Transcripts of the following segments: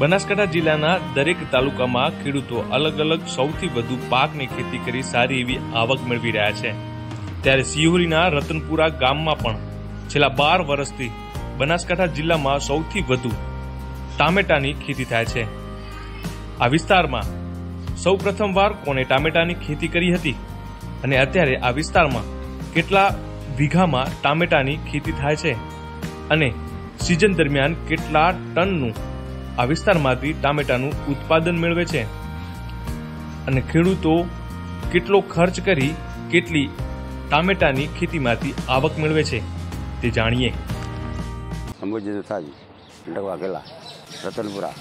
બનાસકાંઠા જિલ્લાના દરેક તાલુકામાં ખેડૂતો અલગ અલગ સૌથી વધુ પાકની ખેતી કરી સારી એવી આવક મેળવી રહ્યા છે ત્યારે સિહોરીના રતનપુરા ગામમાં પણ છેલ્લા બાર વર્ષથી બનાસકાંઠા જિલ્લામાં સૌથી વધુ ટામેટાની ખેતી થાય છે આ વિસ્તારમાં સૌ પ્રથમવાર કોને ટામેટાની ખેતી કરી હતી અને અત્યારે આ વિસ્તારમાં કેટલા વીઘામાં ટામેટાની ખેતી થાય છે અને સિઝન દરમિયાન કેટલા ટનનું આ વિસ્તારમાંથી ટામેટાનું ઉત્પાદન મેળવે છે અને ખેડૂતો કેટલો ખર્ચ કરી કેટલી ટામેટાની ખેતીમાંથી આવક મેળવે છે તે જાણીએ અંબુજી દુસાજી વાઘેલા રતનપુરા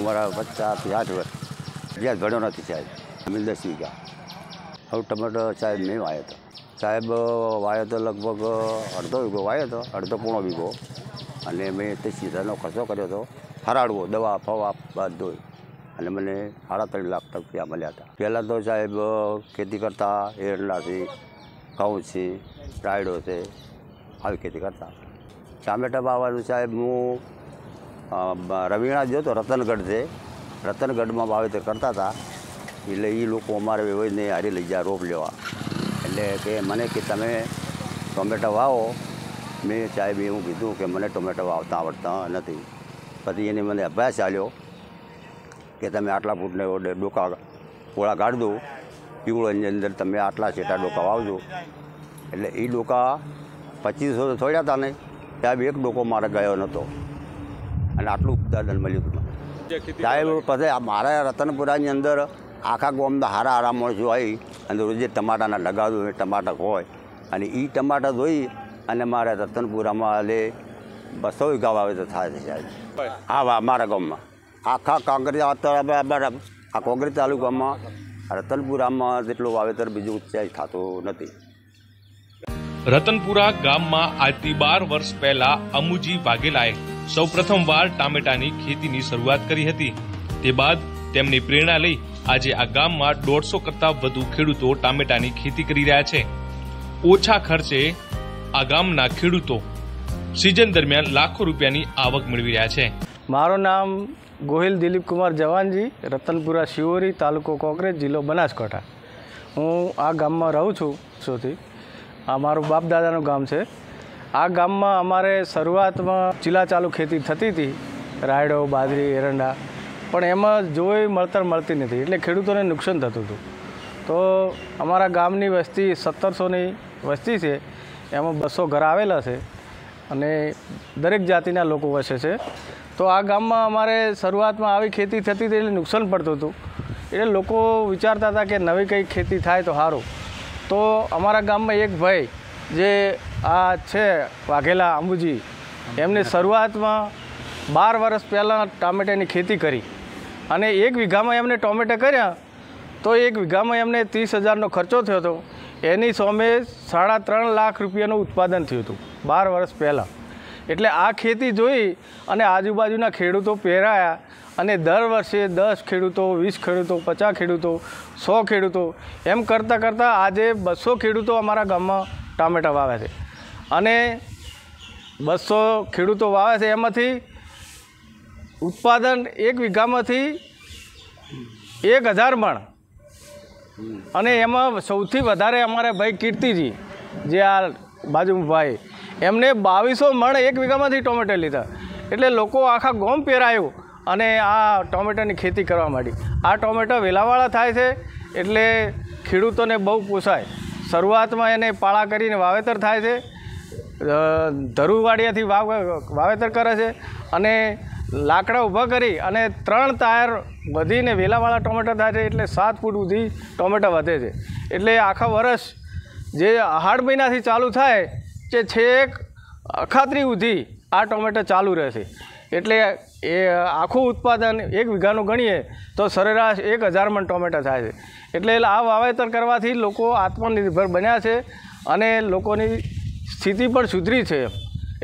ઉમરા પચાસથી આઠ વર્ષ વ્યાજ ભણો નથી સાહેબ અમે દસ વીઘા હવે ટમેટો સાહેબ મેં વાયો હતો સાહેબ વાયો તો લગભગ અડધો વીઘો વાયો હતો અડધો પૂણો વીઘો અને મેં તે સીઝનનો ખર્ચો કર્યો હતો ફરાળવો દવા ફવા બધું અને મને સાડા ત્રણ લાખ રૂપિયા મળ્યા હતા પહેલાં તો સાહેબ ખેતી કરતા એરલા છે ઘઉં છે રાયડો છે આવી ખેતી કરતા ટામેટા વાવવાનું સાહેબ હું રવિણા જોતો રતનગઢ છે રતનગઢમાં વાવેતર કરતા હતા એટલે એ લોકો અમારે વેવાઈને હારી લઈ જાય રોપ લેવા એટલે કે મને કે તમે ટોમેટા વાવો મેં સાહેબ એવું કીધું કે મને ટોમેટો વાવતા આવડતા નથી પછી એને મને અભ્યાસ ચાલ્યો કે તમે આટલા ફૂટને ડોકા ગોળા કાઢ દો પીવળની અંદર તમે આટલા છેટા ડોકા વાવજો એટલે એ ડોકા પચીસો તો થોડ્યા હતા ને સાહેબ એક ડોકો મારે ગયો નહોતો અને આટલું ઉત્પાદન મળ્યું હતું સાહેબ પછી મારા રતનપુરાની અંદર આખા ગોમના હારા હારા માણસો આવી અને રોજે ટમાટાના લગાડું ટમાટા હોય અને એ ટમાટા જોઈ અને મારા રતનપુરામાં લે બસ બસો વીઘા વાવેતર થાય છે સાહેબ હા મારા ગામમાં આખા કાંકરિયા અત્યારે આ કોંગરી તાલુકામાં રતનપુરામાં જેટલું વાવેતર બીજું ક્યાંય થતું નથી રતનપુરા ગામમાં આજથી બાર વર્ષ પહેલા અમુજી વાઘેલાએ સૌ પ્રથમવાર ટામેટાની ખેતીની શરૂઆત કરી હતી તે બાદ તેમની પ્રેરણા લઈ આજે આ ગામમાં દોઢસો કરતાં વધુ ખેડૂતો ટામેટાની ખેતી કરી રહ્યા છે ઓછા ખર્ચે આ ગામના ખેડૂતો સિઝન દરમિયાન લાખો રૂપિયાની આવક મેળવી રહ્યા છે મારું નામ ગોહિલ દિલીપકુમાર જવાનજી રતનપુરા શિવોરી તાલુકો કોંગ્રેસ જિલ્લો બનાસકાંઠા હું આ ગામમાં રહું છું સોથી આ મારું બાપદાદાનું ગામ છે આ ગામમાં અમારે શરૂઆતમાં ચીલા ચાલુ ખેતી થતી હતી રાયડો બાજરી એરંડા પણ એમાં જોઈ મળતર મળતી નથી એટલે ખેડૂતોને નુકસાન થતું હતું તો અમારા ગામની વસ્તી સત્તરસોની વસ્તી છે એમાં બસો ઘર આવેલા છે અને દરેક જાતિના લોકો વસે છે તો આ ગામમાં અમારે શરૂઆતમાં આવી ખેતી થતી હતી એટલે નુકસાન પડતું હતું એટલે લોકો વિચારતા હતા કે નવી કંઈ ખેતી થાય તો સારું તો અમારા ગામમાં એક ભાઈ જે આ છે વાઘેલા અંબુજી એમને શરૂઆતમાં બાર વર્ષ પહેલાં ટામેટાની ખેતી કરી અને એક વીઘામાં એમને ટોમેટા કર્યા તો એક વીઘામાં એમને ત્રીસ હજારનો ખર્ચો થયો હતો એની સામે સાડા ત્રણ લાખ રૂપિયાનું ઉત્પાદન થયું હતું બાર વર્ષ પહેલાં એટલે આ ખેતી જોઈ અને આજુબાજુના ખેડૂતો પહેરાયા અને દર વર્ષે દસ ખેડૂતો વીસ ખેડૂતો પચાસ ખેડૂતો સો ખેડૂતો એમ કરતાં કરતાં આજે બસો ખેડૂતો અમારા ગામમાં ટામેટા વાવે છે અને બસો ખેડૂતો વાવે છે એમાંથી ઉત્પાદન એક વીઘામાંથી એક હજાર મણ અને એમાં સૌથી વધારે અમારે ભાઈ કીર્તિજી જે આ બાજુ ભાઈ એમને બાવીસો મણ એક વીઘામાંથી ટોમેટો લીધા એટલે લોકો આખા ગોમ પહેરાયું અને આ ટોમેટાની ખેતી કરવા માંડી આ ટોમેટો વેલાવાળા થાય છે એટલે ખેડૂતોને બહુ પોસાય શરૂઆતમાં એને પાળા કરીને વાવેતર થાય છે ધરુવાડિયાથી વાવેતર કરે છે અને લાકડા ઊભા કરી અને ત્રણ ટાયર વધીને વેલાવાળા ટોમેટા થાય છે એટલે સાત ફૂટ સુધી ટોમેટા વધે છે એટલે આખા વર્ષ જે હાડ મહિનાથી ચાલુ થાય કે છેક અખાત્રી સુધી આ ટોમેટો ચાલુ રહેશે એટલે એ આખું ઉત્પાદન એક વીઘાનું ગણીએ તો સરેરાશ એક હજાર મણ ટોમેટા થાય છે એટલે આ વાવેતર કરવાથી લોકો આત્મનિર્ભર બન્યા છે અને લોકોની સ્થિતિ પણ સુધરી છે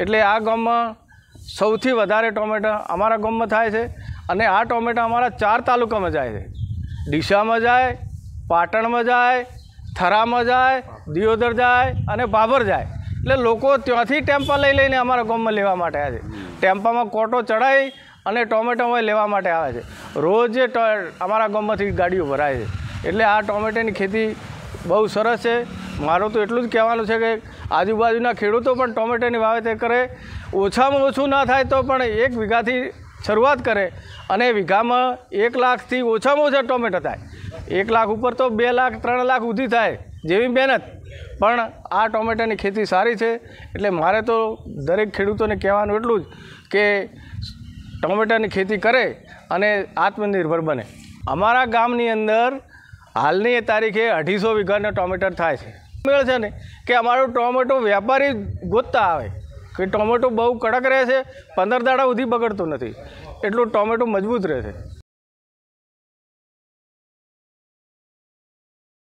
એટલે આ ગામમાં સૌથી વધારે ટોમેટા અમારા ગામમાં થાય છે અને આ ટોમેટા અમારા ચાર તાલુકામાં જાય છે ડીસામાં જાય પાટણમાં જાય થરામાં જાય દિયોદર જાય અને બાબર જાય એટલે લોકો ત્યાંથી ટેમ્પા લઈ લઈને અમારા ગામમાં લેવા માટે આવે છે ટેમ્પામાં કોટો ચડાવી અને ટોમેટો લેવા માટે આવે છે રોજ અમારા ગામમાંથી ગાડીઓ ભરાય છે એટલે આ ટોમેટાની ખેતી બહુ સરસ છે મારું તો એટલું જ કહેવાનું છે કે આજુબાજુના ખેડૂતો પણ ટોમેટાની વાવેતર કરે ઓછામાં ઓછું ના થાય તો પણ એક વીઘાથી શરૂઆત કરે અને વીઘામાં એક લાખથી ઓછામાં ઓછા ટોમેટો થાય એક લાખ ઉપર તો બે લાખ ત્રણ લાખ સુધી થાય જેવી મહેનત પણ આ ટોમેટાની ખેતી સારી છે એટલે મારે તો દરેક ખેડૂતોને કહેવાનું એટલું જ કે ટોમેટાની ખેતી કરે અને આત્મનિર્ભર બને અમારા ગામની અંદર હાલની તારીખે અઢીસો વીઘાનો ટોમેટર થાય છે મેળ છે ને કે અમારું ટોમેટો વેપારી ગોતતા આવે કે ટોમેટો બહુ કડક રહે છે પંદર દાડા સુધી બગડતું નથી એટલું ટોમેટો મજબૂત રહે છે